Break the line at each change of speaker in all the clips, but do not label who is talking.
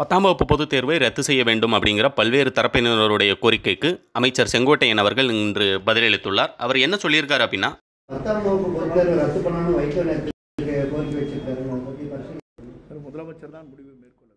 பத்தாம் வகுப்பு பொதுத் தேர்வை ரத்து செய்ய வேண்டும் அப்படிங்கிற பல்வேறு தரப்பினருடைய கோரிக்கைக்கு அமைச்சர் செங்கோட்டையன் அவர்கள் இன்று பதிலளித்துள்ளார் அவர் என்ன சொல்லியிருக்காரு அப்படின்னா முதலமைச்சர் தான் முடிவு மேற்கொள்ள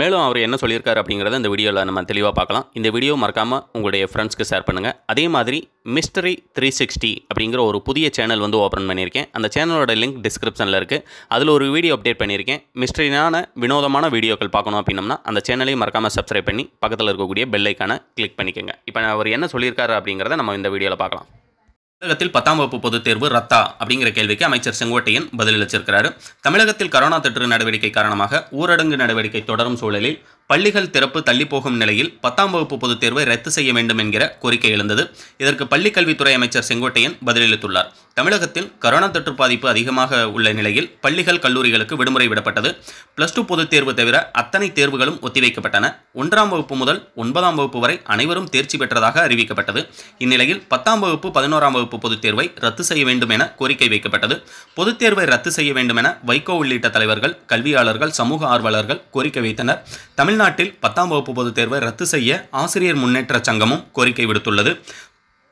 மேலும் அவர் என்ன சொல்லியிருக்காரு அப்படிங்கிறத இந்த வீடியோவில் நம்ம தெளிவாக பார்க்கலாம் இந்த வீடியோ மறக்காமல் உங்களுடைய ஃப்ரெண்ட்ஸ்க்கு ஷேர் பண்ணுங்கள் அதே மாதிரி மிஸ்டரி த்ரீ சிக்ஸ்டி அப்படிங்கிற ஒரு புதிய சேனல் வந்து ஓப்பன் பண்ணியிருக்கேன் அந்த சேனலோட லிங்க் டிஸ்கிரிப்ஷனில் இருக்குது அதில் ஒரு வீடியோ அப்டேட் பண்ணியிருக்கேன் மிஸ்டரியான வினோதமான வீடியோக்கள் பார்க்கணும் அப்படின்னம்னா அந்த சேனலையும் மறக்காமல் சப்ஸ்கிரைப் பண்ணி பக்கத்தில் இருக்கக்கூடிய பெல்லைக்கான கிளிக் பண்ணிக்கோங்க இப்போ அவர் என்ன சொல்லியிருக்காரு அப்படிங்கிறத நம்ம இந்த வீடியோவில் பார்க்கலாம் தமிழகத்தில் பத்தாம் வகுப்பு பொதுத் தேர்வு ரத்தா அப்படிங்கிற கேள்விக்கு அமைச்சர் செங்கோட்டையன் பதிலளிச்சிருக்கிறார் தமிழகத்தில் கரோனா தொற்று நடவடிக்கை காரணமாக ஊரடங்கு நடவடிக்கை தொடரும் சூழலில் பள்ளிகள் திறப்பு தள்ளி போகும் நிலையில் பத்தாம் வகுப்பு பொதுத் தேர்வை ரத்து செய்ய வேண்டும் என்கிற கோரிக்கை எழுந்தது இதற்கு பள்ளிக்கல்வித்துறை அமைச்சர் செங்கோட்டையன் பதிலளித்துள்ளார் தமிழகத்தில் கரோனா தொற்று பாதிப்பு அதிகமாக உள்ள நிலையில் பள்ளிகள் கல்லூரிகளுக்கு விடுமுறை விடப்பட்டது பிளஸ் டூ பொதுத் தேர்வு தவிர அத்தனை தேர்வுகளும் ஒத்திவைக்கப்பட்டன ஒன்றாம் வகுப்பு முதல் ஒன்பதாம் வகுப்பு வரை அனைவரும் தேர்ச்சி பெற்றதாக அறிவிக்கப்பட்டது இந்நிலையில் பத்தாம் வகுப்பு பதினோராம் வகுப்பு பொதுத் தேர்வை ரத்து செய்ய வேண்டும் என கோரிக்கை வைக்கப்பட்டது பொதுத் தேர்வை ரத்து செய்ய வேண்டும் என வைகோ உள்ளிட்ட தலைவர்கள் கல்வியாளர்கள் சமூக ஆர்வலர்கள் கோரிக்கை வைத்தனர் தமிழ் தமிழ்நாட்டில் பத்தாம் வகுப்பு பொதுத் தேர்வை ரத்து செய்ய ஆசிரியர் முன்னேற்ற சங்கமும் கோரிக்கை விடுத்துள்ளது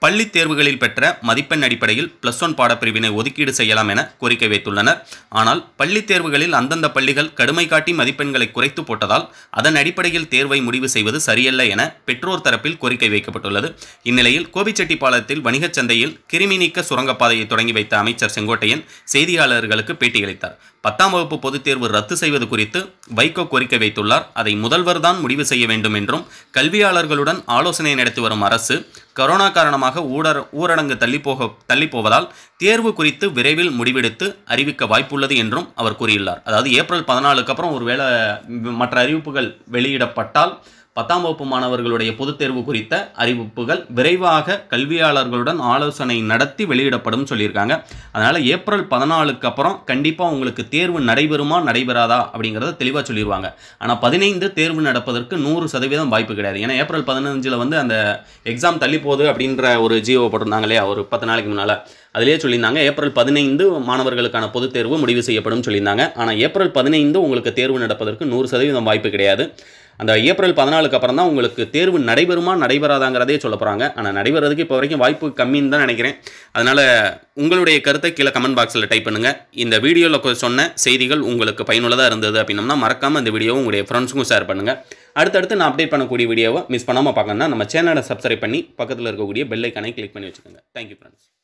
பள்ளி தேர்வுகளில் பெற்ற மதிப்பெண் அடிப்படையில் ப்ளஸ் ஒன் பாடப்பிரிவினை ஒதுக்கீடு செய்யலாம் என கோரிக்கை வைத்துள்ளனர் ஆனால் பள்ளி தேர்வுகளில் அந்தந்த பள்ளிகள் கடுமை காட்டி மதிப்பெண்களை குறைத்து போட்டதால் அதன் அடிப்படையில் தேர்வை முடிவு செய்வது சரியல்ல என பெற்றோர் தரப்பில் கோரிக்கை வைக்கப்பட்டுள்ளது இந்நிலையில் கோபிச்செட்டிப்பாளையத்தில் வணிகச் சந்தையில் கிருமி நீக்க சுரங்கப்பாதையை தொடங்கி வைத்த அமைச்சர் செங்கோட்டையன் செய்தியாளர்களுக்கு பேட்டியளித்தார் பத்தாம் வகுப்பு பொதுத் தேர்வு ரத்து செய்வது குறித்து வைகோ கோரிக்கை வைத்துள்ளார் அதை முதல்வர் தான் முடிவு செய்ய வேண்டும் என்றும் கல்வியாளர்களுடன் ஆலோசனை நடத்தி வரும் அரசு கொரோனா காரணமாக ஊடர ஊரடங்கு தள்ளிப்போக தள்ளிப்போவதால் தேர்வு குறித்து விரைவில் முடிவெடுத்து அறிவிக்க வாய்ப்புள்ளது என்றும் அவர் கூறியுள்ளார் அதாவது ஏப்ரல் பதினாலுக்கு அப்புறம் ஒருவேளை மற்ற அறிவிப்புகள் வெளியிடப்பட்டால் பத்தாம் வகுப்பு மாணவர்களுடைய பொதுத் தேர்வு குறித்த அறிவிப்புகள் விரைவாக கல்வியாளர்களுடன் ஆலோசனை நடத்தி வெளியிடப்படும் சொல்லியிருக்காங்க அதனால் ஏப்ரல் பதினாலுக்கு அப்புறம் கண்டிப்பாக உங்களுக்கு தேர்வு நடைபெறுமா நடைபெறாதா அப்படிங்கிறத தெளிவாக சொல்லிடுவாங்க ஆனால் பதினைந்து தேர்வு நடப்பதற்கு நூறு சதவீதம் வாய்ப்பு கிடையாது ஏன்னா ஏப்ரல் பதினஞ்சில் வந்து அந்த எக்ஸாம் தள்ளி போகுது அப்படின்ற ஒரு ஜியோ போட்டிருந்தாங்க இல்லையா ஒரு பத்து நாளைக்கு முன்னால் அதிலே சொல்லியிருந்தாங்க ஏப்ரல் பதினைந்து மாணவர்களுக்கான பொதுத் தேர்வு முடிவு செய்யப்படும் சொல்லியிருந்தாங்க ஆனால் ஏப்ரல் பதினைந்து உங்களுக்கு தேர்வு நடப்பதற்கு நூறு சதவீதம் வாய்ப்பு கிடையாது அந்த ஏப்ரல் பதினாலுக்கு அப்புறம் தான் உங்களுக்கு தேர்வு நடைபெறுமா நடைபெறாதாங்கிறதே சொல்ல போகிறாங்க ஆனால் நடைபெறதுக்கு இப்போ வரைக்கும் வாய்ப்பு கம்மின்னு தான் நினைக்கிறேன் அதனால் உங்களுடைய கருத்தை கீழே கமெண்ட் பாக்ஸில் டைப் பண்ணுங்கள் இந்த வீடியோவில் சொன்ன செய்திகள் உங்களுக்கு பயனுள்ளதாக இருந்தது அப்படின்னம்னா மறக்காமல் இந்த வீடியோவை உங்களுடைய ஃப்ரெண்ட்ஸுக்கும் ஷேர் பண்ணுங்கள் அடுத்தடுத்து நான் அப்டேட் பண்ணக்கூடிய வீடியோவை மிஸ் பண்ணாமல் பார்க்கணுன்னா நம்ம சேனலை சப்ஸ்கிரைப் பண்ணி பக்கத்தில் இருக்கக்கூடிய பெல்லைக்கானே கிளிக் பண்ணி வச்சுக்கோங்க தேங்க்யூ ஃப்ரெண்ட்ஸ்